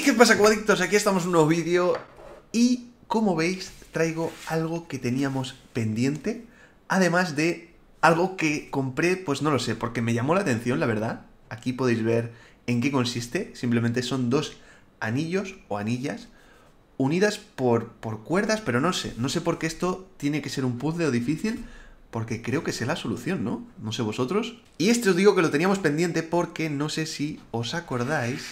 ¿qué pasa, comadictos? Aquí estamos en un nuevo vídeo y, como veis, traigo algo que teníamos pendiente, además de algo que compré, pues no lo sé, porque me llamó la atención, la verdad. Aquí podéis ver en qué consiste, simplemente son dos anillos o anillas unidas por, por cuerdas, pero no sé, no sé por qué esto tiene que ser un puzzle o difícil, porque creo que es la solución, ¿no? No sé vosotros. Y este os digo que lo teníamos pendiente porque no sé si os acordáis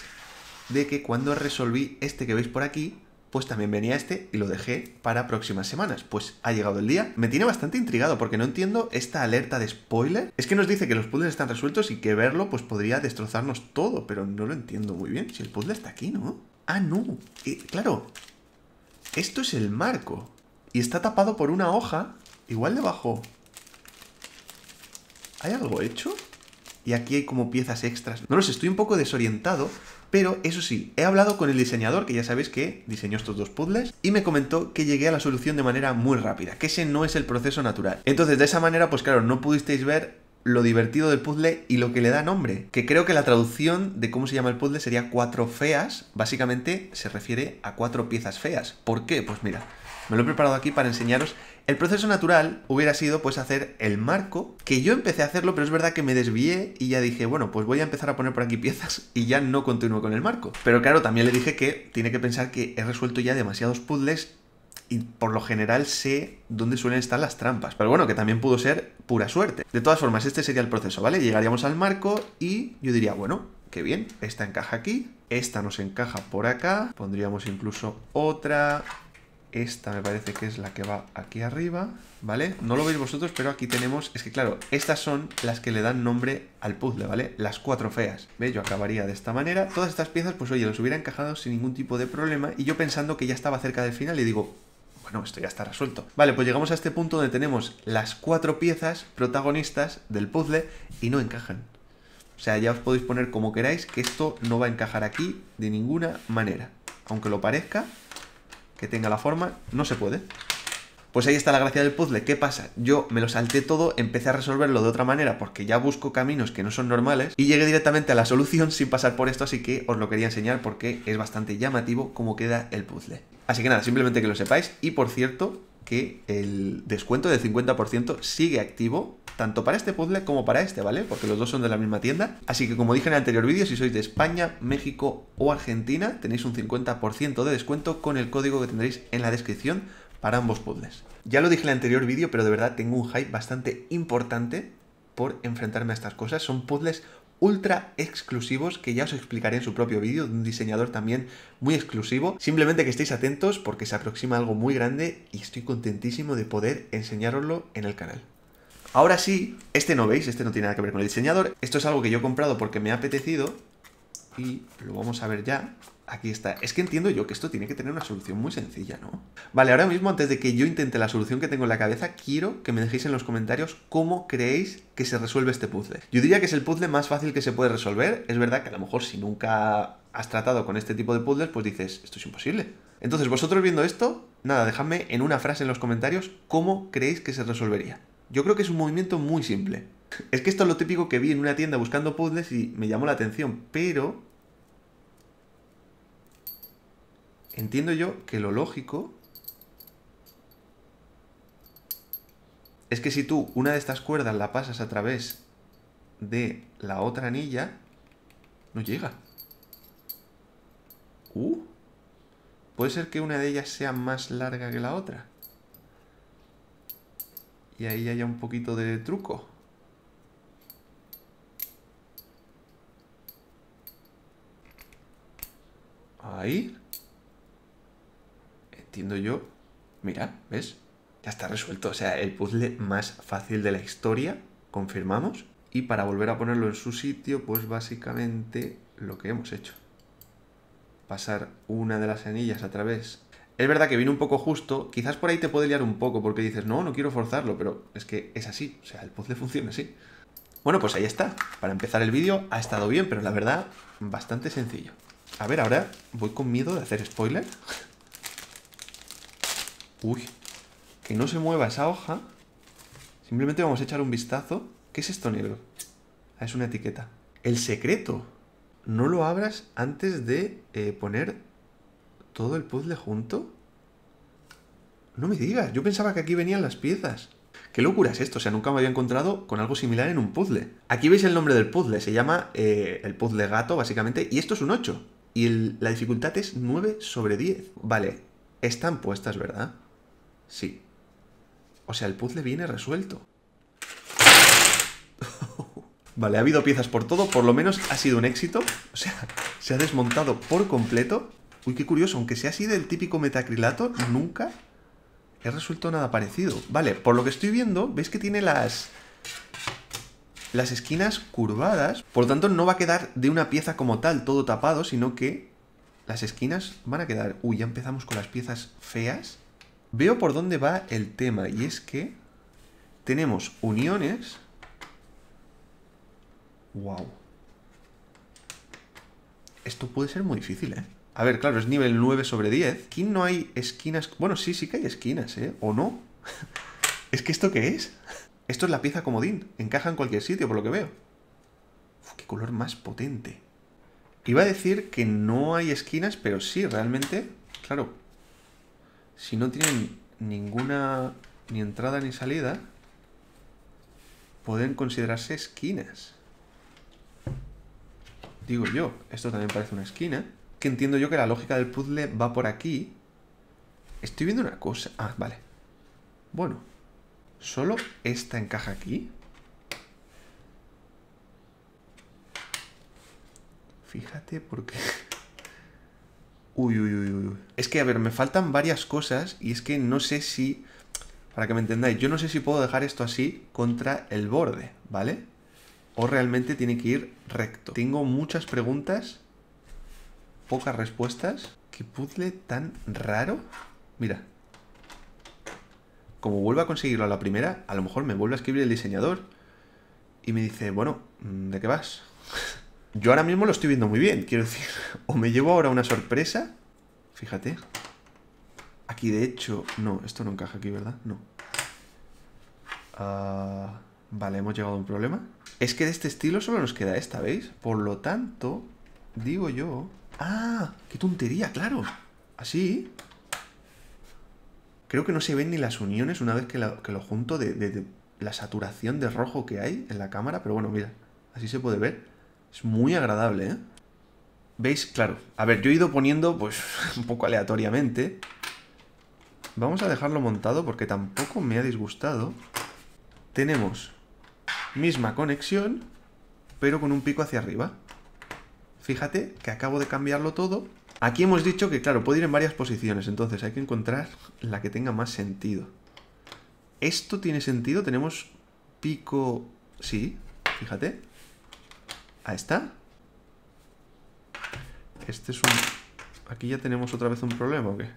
de que cuando resolví este que veis por aquí, pues también venía este y lo dejé para próximas semanas. Pues ha llegado el día. Me tiene bastante intrigado porque no entiendo esta alerta de spoiler. Es que nos dice que los puzzles están resueltos y que verlo pues podría destrozarnos todo, pero no lo entiendo muy bien. Si el puzzle está aquí, ¿no? Ah, no. Eh, claro. Esto es el marco. Y está tapado por una hoja. Igual debajo. ¿Hay algo hecho? y aquí hay como piezas extras. No lo sé, estoy un poco desorientado, pero eso sí, he hablado con el diseñador, que ya sabéis que diseñó estos dos puzzles, y me comentó que llegué a la solución de manera muy rápida, que ese no es el proceso natural. Entonces, de esa manera, pues claro, no pudisteis ver lo divertido del puzzle y lo que le da nombre. Que creo que la traducción de cómo se llama el puzzle sería cuatro feas. Básicamente se refiere a cuatro piezas feas. ¿Por qué? Pues mira, me lo he preparado aquí para enseñaros el proceso natural hubiera sido pues hacer el marco, que yo empecé a hacerlo, pero es verdad que me desvié y ya dije, bueno, pues voy a empezar a poner por aquí piezas y ya no continúo con el marco. Pero claro, también le dije que tiene que pensar que he resuelto ya demasiados puzzles y por lo general sé dónde suelen estar las trampas. Pero bueno, que también pudo ser pura suerte. De todas formas, este sería el proceso, ¿vale? Llegaríamos al marco y yo diría, bueno, qué bien, esta encaja aquí, esta nos encaja por acá, pondríamos incluso otra, esta me parece que es la que va aquí arriba, ¿vale? No lo veis vosotros, pero aquí tenemos... Es que claro, estas son las que le dan nombre al puzzle, ¿vale? Las cuatro feas. ¿Veis? Yo acabaría de esta manera. Todas estas piezas, pues oye, los hubiera encajado sin ningún tipo de problema. Y yo pensando que ya estaba cerca del final y digo... Bueno, esto ya está resuelto. Vale, pues llegamos a este punto donde tenemos las cuatro piezas protagonistas del puzzle y no encajan. O sea, ya os podéis poner como queráis que esto no va a encajar aquí de ninguna manera. Aunque lo parezca, que tenga la forma, no se puede. Pues ahí está la gracia del puzzle. ¿Qué pasa? Yo me lo salté todo, empecé a resolverlo de otra manera porque ya busco caminos que no son normales y llegué directamente a la solución sin pasar por esto, así que os lo quería enseñar porque es bastante llamativo cómo queda el puzzle. Así que nada, simplemente que lo sepáis y por cierto que el descuento del 50% sigue activo tanto para este puzzle como para este, ¿vale? Porque los dos son de la misma tienda. Así que como dije en el anterior vídeo, si sois de España, México o Argentina, tenéis un 50% de descuento con el código que tendréis en la descripción para ambos puzzles. Ya lo dije en el anterior vídeo, pero de verdad tengo un hype bastante importante por enfrentarme a estas cosas. Son puzzles ultra exclusivos que ya os explicaré en su propio vídeo, de un diseñador también muy exclusivo. Simplemente que estéis atentos porque se aproxima algo muy grande y estoy contentísimo de poder enseñároslo en el canal. Ahora sí, este no veis, este no tiene nada que ver con el diseñador. Esto es algo que yo he comprado porque me ha apetecido y lo vamos a ver ya. Aquí está. Es que entiendo yo que esto tiene que tener una solución muy sencilla, ¿no? Vale, ahora mismo, antes de que yo intente la solución que tengo en la cabeza, quiero que me dejéis en los comentarios cómo creéis que se resuelve este puzzle. Yo diría que es el puzzle más fácil que se puede resolver. Es verdad que a lo mejor si nunca has tratado con este tipo de puzzles, pues dices, esto es imposible. Entonces, vosotros viendo esto, nada, dejadme en una frase en los comentarios cómo creéis que se resolvería. Yo creo que es un movimiento muy simple. Es que esto es lo típico que vi en una tienda buscando puzzles y me llamó la atención, pero... Entiendo yo que lo lógico... Es que si tú una de estas cuerdas la pasas a través de la otra anilla, no llega. Uh, puede ser que una de ellas sea más larga que la otra y ahí haya un poquito de truco. Ahí. Entiendo yo. Mira, ¿ves? Ya está resuelto. O sea, el puzzle más fácil de la historia. Confirmamos. Y para volver a ponerlo en su sitio, pues básicamente lo que hemos hecho. Pasar una de las anillas a través es verdad que viene un poco justo, quizás por ahí te puede liar un poco porque dices, no, no quiero forzarlo, pero es que es así, o sea, el puzzle funciona así. Bueno, pues ahí está. Para empezar el vídeo ha estado bien, pero la verdad, bastante sencillo. A ver, ahora voy con miedo de hacer spoiler. Uy, que no se mueva esa hoja. Simplemente vamos a echar un vistazo. ¿Qué es esto negro? Ah, es una etiqueta. El secreto. No lo abras antes de eh, poner ¿Todo el puzzle junto? No me digas, yo pensaba que aquí venían las piezas. Qué locura es esto, o sea, nunca me había encontrado con algo similar en un puzzle. Aquí veis el nombre del puzzle, se llama eh, el puzzle gato, básicamente, y esto es un 8. Y la dificultad es 9 sobre 10. Vale, están puestas, ¿verdad? Sí. O sea, el puzzle viene resuelto. Vale, ha habido piezas por todo, por lo menos ha sido un éxito. O sea, se ha desmontado por completo. Uy, qué curioso, aunque sea así del típico metacrilato, nunca he resuelto nada parecido. Vale, por lo que estoy viendo, veis que tiene las, las esquinas curvadas, por lo tanto no va a quedar de una pieza como tal, todo tapado, sino que las esquinas van a quedar... Uy, ya empezamos con las piezas feas. Veo por dónde va el tema, y es que tenemos uniones... Wow. Esto puede ser muy difícil, ¿eh? A ver, claro, es nivel 9 sobre 10. ¿Quién no hay esquinas... Bueno, sí, sí que hay esquinas, ¿eh? ¿O no? ¿Es que esto qué es? Esto es la pieza comodín. Encaja en cualquier sitio, por lo que veo. qué color más potente. Iba a decir que no hay esquinas, pero sí, realmente... Claro. Si no tienen ninguna... Ni entrada ni salida... Pueden considerarse esquinas. Digo yo, esto también parece una esquina que entiendo yo que la lógica del puzzle va por aquí. Estoy viendo una cosa. Ah, vale. Bueno, solo esta encaja aquí. Fíjate porque... Uy, uy, uy, uy. Es que, a ver, me faltan varias cosas y es que no sé si... Para que me entendáis, yo no sé si puedo dejar esto así contra el borde, ¿vale? O realmente tiene que ir recto. Tengo muchas preguntas pocas respuestas. ¿Qué puzzle tan raro? Mira. Como vuelva a conseguirlo a la primera, a lo mejor me vuelve a escribir el diseñador. Y me dice, bueno, mm, ¿de qué vas? Yo ahora mismo lo estoy viendo muy bien, quiero decir. O me llevo ahora una sorpresa. Fíjate. Aquí de hecho... No, esto no encaja aquí, ¿verdad? No. Ah, vale, hemos llegado a un problema. Es que de este estilo solo nos queda esta, ¿veis? Por lo tanto, digo yo ¡Ah! ¡Qué tontería, claro! Así. Creo que no se ven ni las uniones una vez que, lo junto de, de, la saturación de rojo que hay en la cámara, pero bueno, mira, así se puede ver. Es muy agradable, ¿eh? ¿Veis? Claro. A ver, yo he ido poniendo, pues, un poco aleatoriamente. Vamos a dejarlo montado porque tampoco me ha disgustado. Tenemos misma conexión, pero con un pico hacia arriba. Fíjate que acabo de cambiarlo todo. Aquí hemos dicho que, claro, puede ir en varias posiciones, entonces hay que encontrar la que tenga más sentido. ¿Esto tiene sentido? Tenemos pico... Sí, fíjate. Ahí está. Este es un... Aquí ya tenemos otra vez un problema, ¿o qué?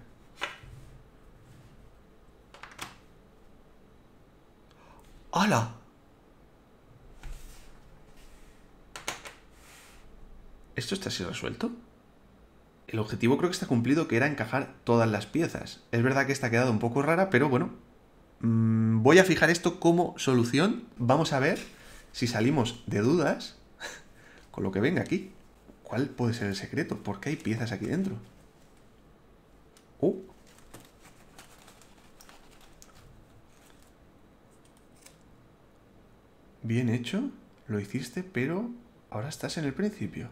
¡Hala! ¿Esto está así resuelto? El objetivo creo que está cumplido, que era encajar todas las piezas. Es verdad que esta ha quedado un poco rara, pero bueno. Mm, voy a fijar esto como solución. Vamos a ver si salimos de dudas con lo que venga aquí. ¿Cuál puede ser el secreto? ¿Por qué hay piezas aquí dentro? Oh. Bien hecho, lo hiciste, pero ahora estás en el principio.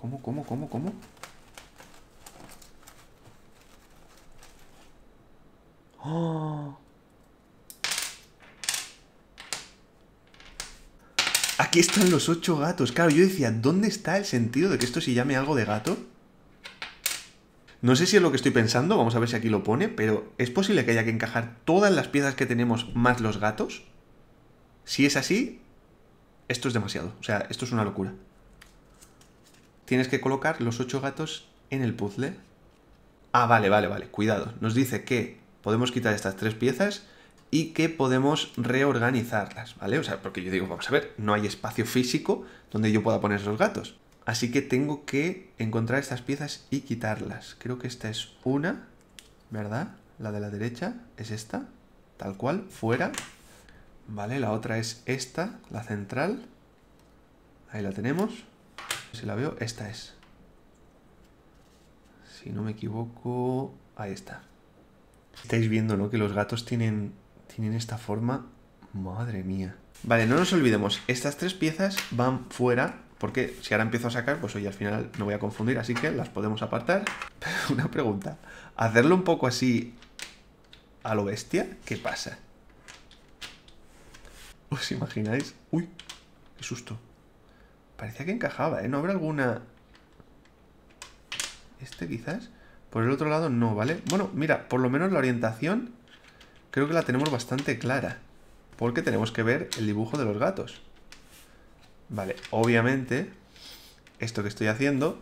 ¿Cómo, cómo, cómo, cómo? Oh. Aquí están los ocho gatos. Claro, yo decía, ¿dónde está el sentido de que esto se llame algo de gato? No sé si es lo que estoy pensando, vamos a ver si aquí lo pone, pero ¿es posible que haya que encajar todas las piezas que tenemos más los gatos? Si es así, esto es demasiado. O sea, esto es una locura tienes que colocar los ocho gatos en el puzzle. Ah, vale, vale, vale, cuidado. Nos dice que podemos quitar estas tres piezas y que podemos reorganizarlas, ¿vale? O sea, porque yo digo, vamos a ver, no hay espacio físico donde yo pueda poner esos gatos. Así que tengo que encontrar estas piezas y quitarlas. Creo que esta es una, ¿verdad? La de la derecha es esta, tal cual, fuera. Vale, la otra es esta, la central. Ahí la tenemos. Si la veo, esta es. Si no me equivoco, ahí está. Estáis viendo, ¿no? Que los gatos tienen, tienen esta forma. Madre mía. Vale, no nos olvidemos, estas tres piezas van fuera porque si ahora empiezo a sacar, pues hoy al final no voy a confundir, así que las podemos apartar. una pregunta, ¿hacerlo un poco así a lo bestia? ¿Qué pasa? ¿Os imagináis? ¡Uy! ¡Qué susto! Parecía que encajaba, ¿eh? ¿No habrá alguna...? ¿Este quizás? Por el otro lado no, ¿vale? Bueno, mira, por lo menos la orientación creo que la tenemos bastante clara. Porque tenemos que ver el dibujo de los gatos. Vale, obviamente esto que estoy haciendo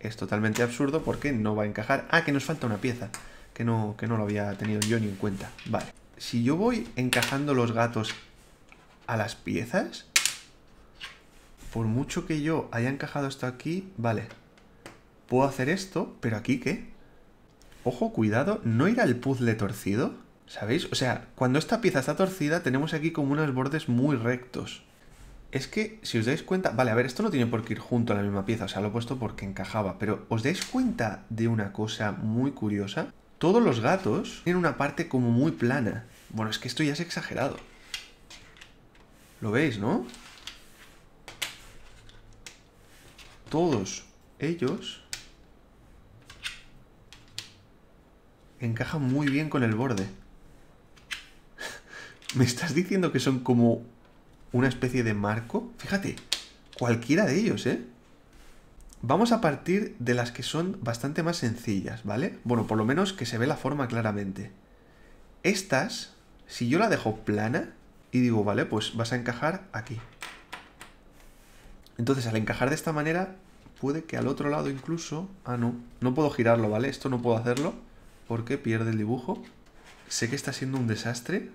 es totalmente absurdo porque no va a encajar. Ah, que nos falta una pieza, que no, que no lo había tenido yo ni en cuenta. Vale, si yo voy encajando los gatos a las piezas, por mucho que yo haya encajado esto aquí, vale, puedo hacer esto, pero aquí qué? Ojo, cuidado, ¿no irá el puzzle torcido? ¿Sabéis? O sea, cuando esta pieza está torcida tenemos aquí como unos bordes muy rectos. Es que, si os dais cuenta, vale, a ver, esto no tiene por qué ir junto a la misma pieza, o sea, lo he puesto porque encajaba, pero ¿os dais cuenta de una cosa muy curiosa? Todos los gatos tienen una parte como muy plana. Bueno, es que esto ya es exagerado. ¿Lo veis, no? todos ellos encajan muy bien con el borde. ¿Me estás diciendo que son como una especie de marco? Fíjate, cualquiera de ellos, ¿eh? Vamos a partir de las que son bastante más sencillas, ¿vale? Bueno, por lo menos que se ve la forma claramente. Estas, si yo la dejo plana y digo, vale, pues vas a encajar aquí. Entonces, al encajar de esta manera, puede que al otro lado incluso... Ah, no, no puedo girarlo, ¿vale? Esto no puedo hacerlo porque pierde el dibujo. Sé que está siendo un desastre.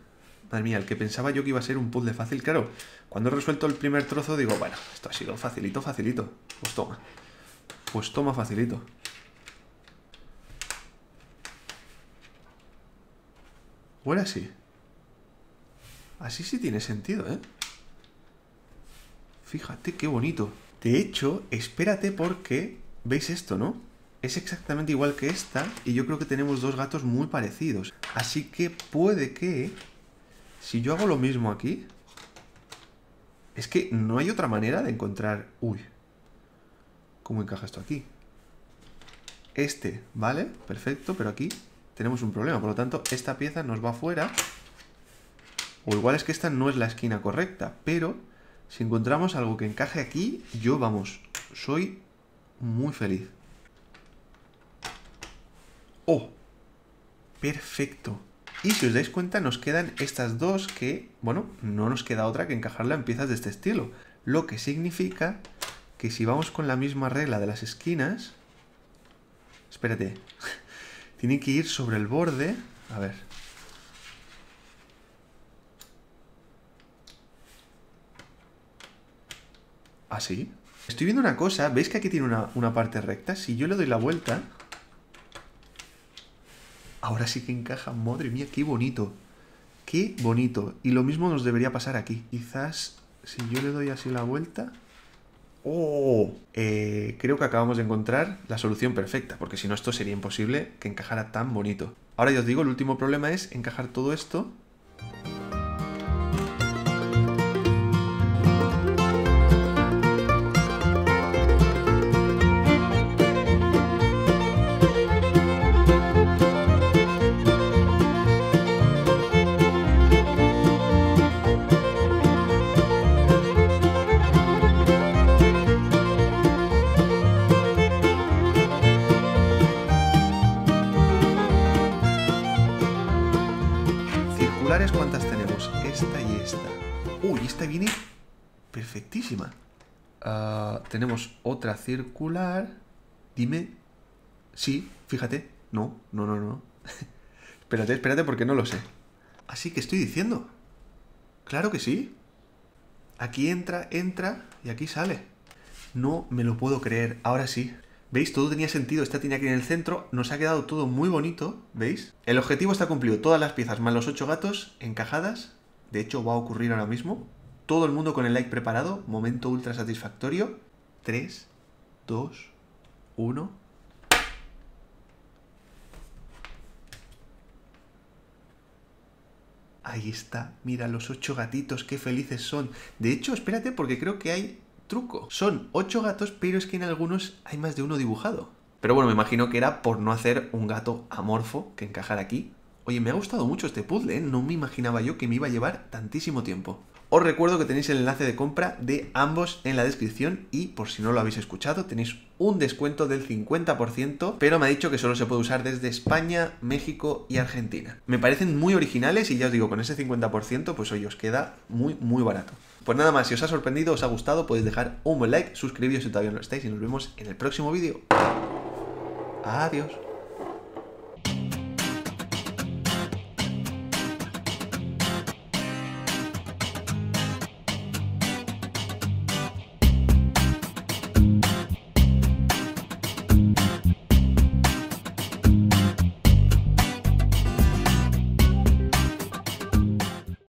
Madre mía, el que pensaba yo que iba a ser un puzzle fácil, claro. Cuando he resuelto el primer trozo digo, bueno, esto ha sido facilito, facilito. Pues toma. Pues toma facilito. Bueno, sí, Así sí tiene sentido, ¿eh? Fíjate qué bonito. De hecho, espérate porque... ¿Veis esto, no? Es exactamente igual que esta y yo creo que tenemos dos gatos muy parecidos. Así que puede que... Si yo hago lo mismo aquí... Es que no hay otra manera de encontrar... Uy. ¿Cómo encaja esto aquí? Este, ¿vale? Perfecto, pero aquí tenemos un problema. Por lo tanto, esta pieza nos va fuera. O igual es que esta no es la esquina correcta, pero si encontramos algo que encaje aquí, yo, vamos, soy muy feliz. ¡Oh! Perfecto. Y si os dais cuenta, nos quedan estas dos que, bueno, no nos queda otra que encajarla en piezas de este estilo. Lo que significa que si vamos con la misma regla de las esquinas... Espérate. Tienen que ir sobre el borde... A ver, Estoy viendo una cosa, ¿veis que aquí tiene una, parte recta? Si yo le doy la vuelta... Ahora sí que encaja, madre mía, qué bonito. Qué bonito. Y lo mismo nos debería pasar aquí. Quizás si yo le doy así la vuelta... ¡Oh! Eh, creo que acabamos de encontrar la solución perfecta, porque si no esto sería imposible que encajara tan bonito. Ahora ya os digo, el último problema es encajar todo esto otra circular. Dime. Sí, fíjate. No, no, no, no. espérate, espérate porque no lo sé. Así que estoy diciendo. Claro que sí. Aquí entra, entra y aquí sale. No me lo puedo creer. Ahora sí. ¿Veis? Todo tenía sentido. Esta tenía aquí en el centro. Nos ha quedado todo muy bonito. ¿Veis? El objetivo está cumplido. Todas las piezas más los ocho gatos encajadas. De hecho, va a ocurrir ahora mismo. Todo el mundo con el like preparado. Momento ultra satisfactorio. 3, 2, 1. Ahí está, mira los ocho gatitos, qué felices son. De hecho, espérate porque creo que hay truco. Son ocho gatos, pero es que en algunos hay más de uno dibujado. Pero bueno, me imagino que era por no hacer un gato amorfo que encajara aquí. Oye, me ha gustado mucho este puzzle, ¿eh? no me imaginaba yo que me iba a llevar tantísimo tiempo. Os recuerdo que tenéis el enlace de compra de ambos en la descripción y por si no lo habéis escuchado tenéis un descuento del 50%, pero me ha dicho que solo se puede usar desde España, México y Argentina. Me parecen muy originales y ya os digo, con ese 50% pues hoy os queda muy muy barato. Pues nada más, si os ha sorprendido, os ha gustado, podéis dejar un buen like, suscribiros si todavía no lo estáis y nos vemos en el próximo vídeo. Adiós.